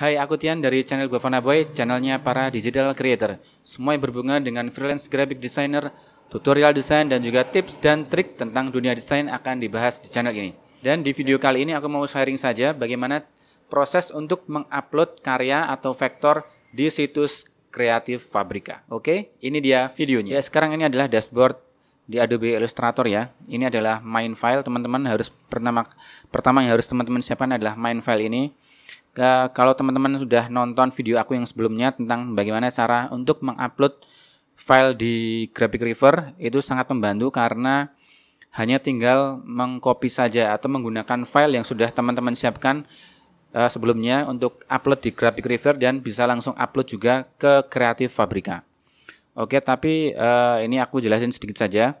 Hai, aku Tian dari channel Bavana Boy, channelnya para digital creator. Semua yang berhubungan dengan freelance graphic designer, tutorial desain, dan juga tips dan trik tentang dunia desain akan dibahas di channel ini. Dan di video kali ini aku mau sharing saja bagaimana proses untuk mengupload karya atau vektor di situs kreatif Fabrika. Oke, ini dia videonya. Ya, sekarang ini adalah dashboard di Adobe Illustrator ya. Ini adalah main file, teman-teman harus pertama pertama yang harus teman-teman siapkan adalah main file ini. Eh, kalau teman-teman sudah nonton video aku yang sebelumnya tentang bagaimana cara untuk mengupload file di Graphic River itu sangat membantu karena hanya tinggal mengcopy saja atau menggunakan file yang sudah teman-teman siapkan uh, sebelumnya untuk upload di Graphic River dan bisa langsung upload juga ke Creative Fabrica. Oke, tapi uh, ini aku jelasin sedikit saja.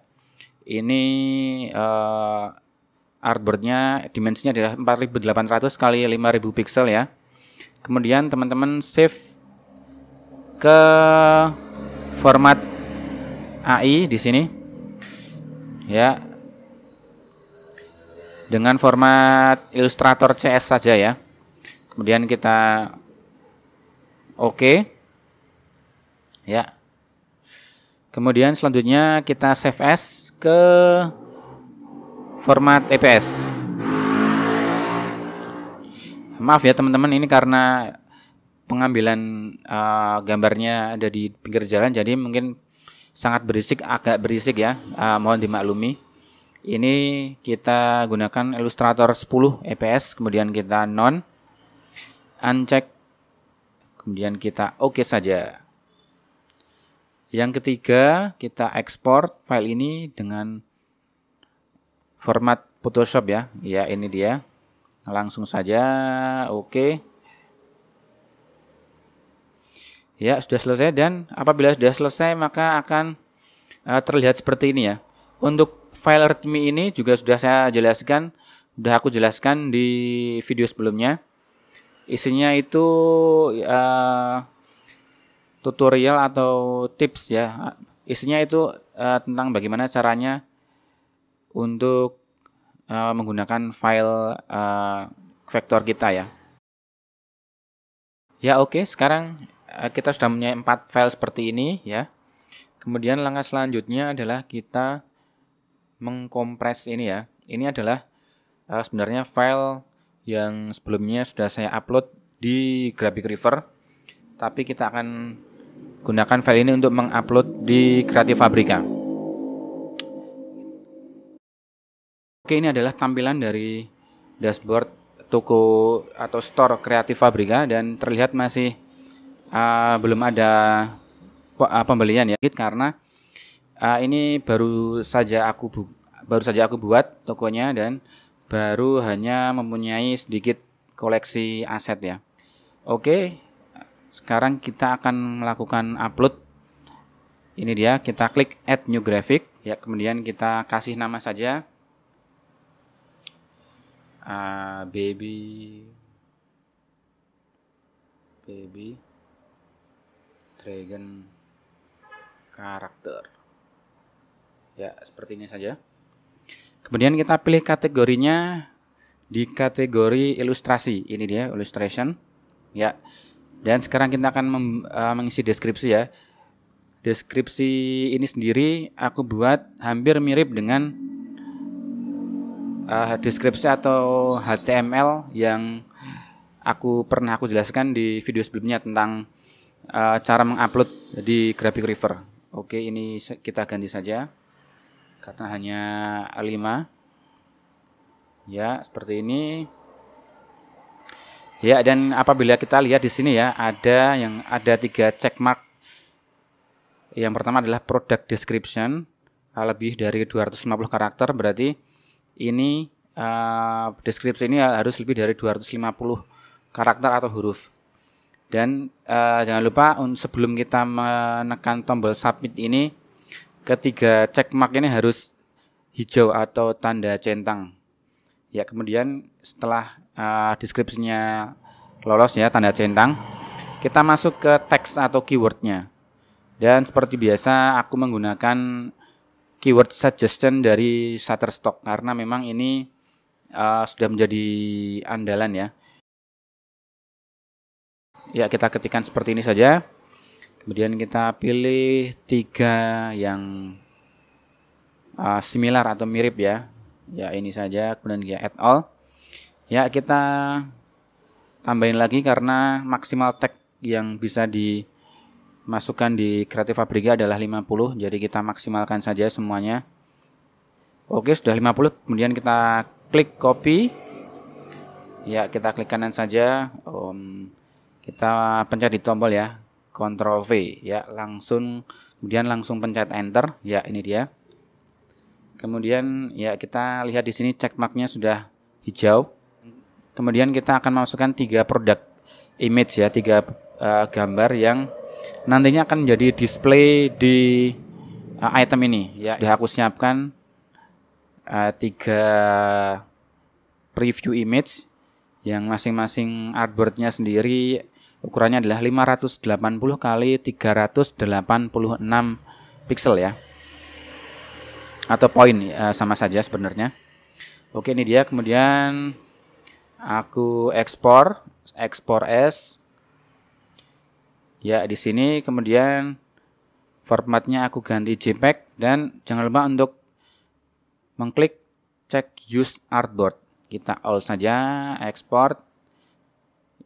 Ini artboardnya dimensinya adalah 4800 kali 5000 pixel ya kemudian teman-teman save ke format AI di sini ya dengan format Illustrator CS saja ya kemudian kita oke okay. ya kemudian selanjutnya kita save as ke format EPS. Maaf ya teman-teman, ini karena pengambilan uh, gambarnya ada di pinggir jalan, jadi mungkin sangat berisik, agak berisik ya. Uh, mohon dimaklumi. Ini kita gunakan Illustrator 10 EPS, kemudian kita non, uncheck, kemudian kita oke okay saja. Yang ketiga, kita export file ini dengan format Photoshop ya. Ya, ini dia. Langsung saja. Oke. Ya, sudah selesai dan apabila sudah selesai maka akan uh, terlihat seperti ini ya. Untuk file readme ini juga sudah saya jelaskan, sudah aku jelaskan di video sebelumnya. Isinya itu uh, tutorial atau tips ya. Isinya itu uh, tentang bagaimana caranya untuk uh, menggunakan file uh, vektor kita ya. Ya oke, okay, sekarang uh, kita sudah punya empat file seperti ini ya. Kemudian langkah selanjutnya adalah kita mengkompres ini ya. Ini adalah uh, sebenarnya file yang sebelumnya sudah saya upload di Graphic River, tapi kita akan gunakan file ini untuk mengupload di Creative Fabrica. Oke, ini adalah tampilan dari dashboard toko atau store kreatif Fabrika dan terlihat masih uh, belum ada ah, pembelian ya, karena uh, ini baru saja aku bu baru saja aku buat tokonya dan baru hanya mempunyai sedikit koleksi aset ya. Oke, sekarang kita akan melakukan upload. Ini dia, kita klik add new graphic ya, kemudian kita kasih nama saja baby baby dragon karakter ya seperti ini saja kemudian kita pilih kategorinya di kategori ilustrasi ini dia illustration ya dan sekarang kita akan mem, uh, mengisi deskripsi ya deskripsi ini sendiri aku buat hampir mirip dengan uh, deskripsi atau HTML yang aku pernah aku jelaskan di video sebelumnya tentang uh, cara mengupload di Graphic River. Oke, ini kita ganti saja karena hanya 5. Ya, seperti ini. Ya, dan apabila kita lihat di sini ya, ada yang ada tiga checkmark. Yang pertama adalah product description lebih dari 250 karakter berarti ini uh, deskripsi ini harus lebih dari 250 karakter atau huruf. Dan uh, jangan lupa sebelum kita menekan tombol submit ini ketiga check mark ini harus hijau atau tanda centang. Ya, kemudian setelah uh, deskripsinya lolos ya tanda centang, kita masuk ke teks atau keywordnya. Dan seperti biasa aku menggunakan keyword suggestion dari Shutterstock karena memang ini uh, sudah menjadi andalan ya. Ya, kita ketikkan seperti ini saja. Kemudian kita pilih tiga yang uh, similar atau mirip ya. Ya, ini saja. Kemudian dia add all. Ya, kita tambahin lagi karena maksimal tag yang bisa di masukan di kreatif fabrika adalah 50 jadi kita maksimalkan saja semuanya oke sudah 50 kemudian kita klik copy ya kita klik kanan saja um, kita pencet di tombol ya Ctrl V ya langsung kemudian langsung pencet enter ya ini dia kemudian ya kita lihat di sini check marknya sudah hijau kemudian kita akan masukkan tiga produk image ya tiga uh, gambar yang nantinya akan menjadi display di uh, item ini. Ya. Sudah ya. aku siapkan uh, tiga preview image yang masing-masing artboardnya sendiri ukurannya adalah 580 kali 386 pixel ya atau poin uh, sama saja sebenarnya. Oke ini dia kemudian aku ekspor ekspor S Ya, di sini kemudian formatnya aku ganti JPEG dan jangan lupa untuk mengklik cek use artboard. Kita all saja export.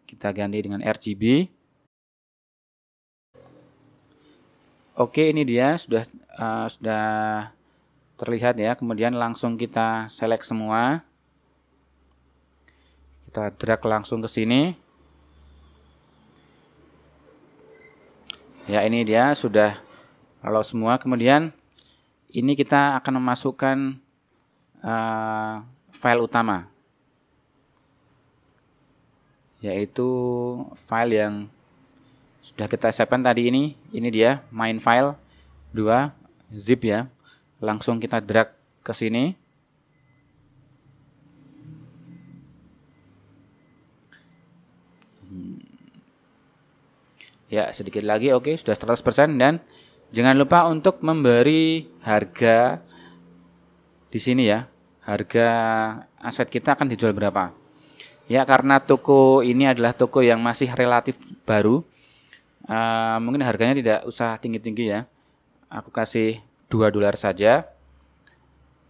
Kita ganti dengan RGB. Oke, ini dia sudah uh, sudah terlihat ya. Kemudian langsung kita select semua. Kita drag langsung ke sini. Ya ini dia sudah kalau semua. Kemudian ini kita akan memasukkan uh, file utama, yaitu file yang sudah kita siapkan tadi ini. Ini dia main file 2 zip ya. Langsung kita drag ke sini. Ya, sedikit lagi oke, okay, sudah 100% dan jangan lupa untuk memberi harga di sini ya. Harga aset kita akan dijual berapa? Ya, karena toko ini adalah toko yang masih relatif baru. Uh, mungkin harganya tidak usah tinggi-tinggi ya. Aku kasih 2 dolar saja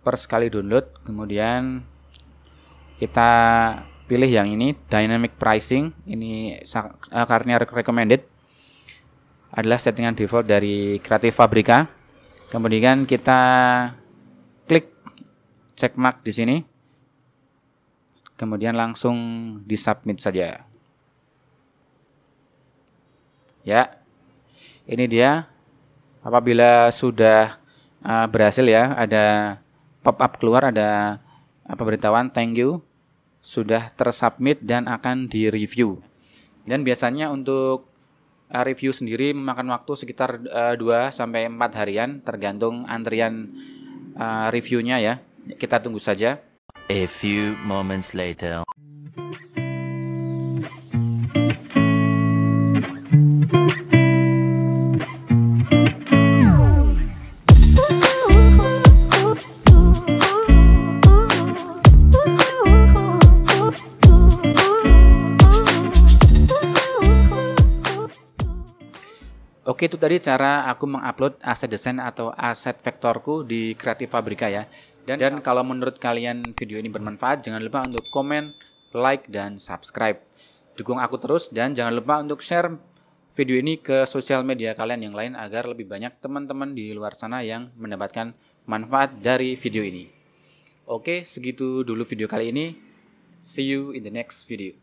per sekali download. Kemudian kita pilih yang ini dynamic pricing ini uh, karena recommended adalah settingan default dari Creative Fabrica. Kemudian kita klik check mark di sini. Kemudian langsung di submit saja. Ya. Ini dia. Apabila sudah uh, berhasil ya, ada pop up keluar ada eh, pemberitahuan thank you sudah tersubmit dan akan direview. Dan biasanya untuk Eh, review sendiri memakan waktu sekitar uh, eh, 2 sampai 4 harian tergantung antrian uh, reviewnya ya. Kita tunggu saja. A few moments later. tadi cara aku mengupload aset desain atau aset vektorku di Creative Fabrica ya. Dan, dan kalau menurut kalian video ini bermanfaat, jangan lupa untuk komen, like, dan subscribe. Dukung aku terus dan jangan lupa untuk share video ini ke sosial media kalian yang lain agar lebih banyak teman-teman di luar sana yang mendapatkan manfaat dari video ini. Oke, segitu dulu video kali ini. See you in the next video.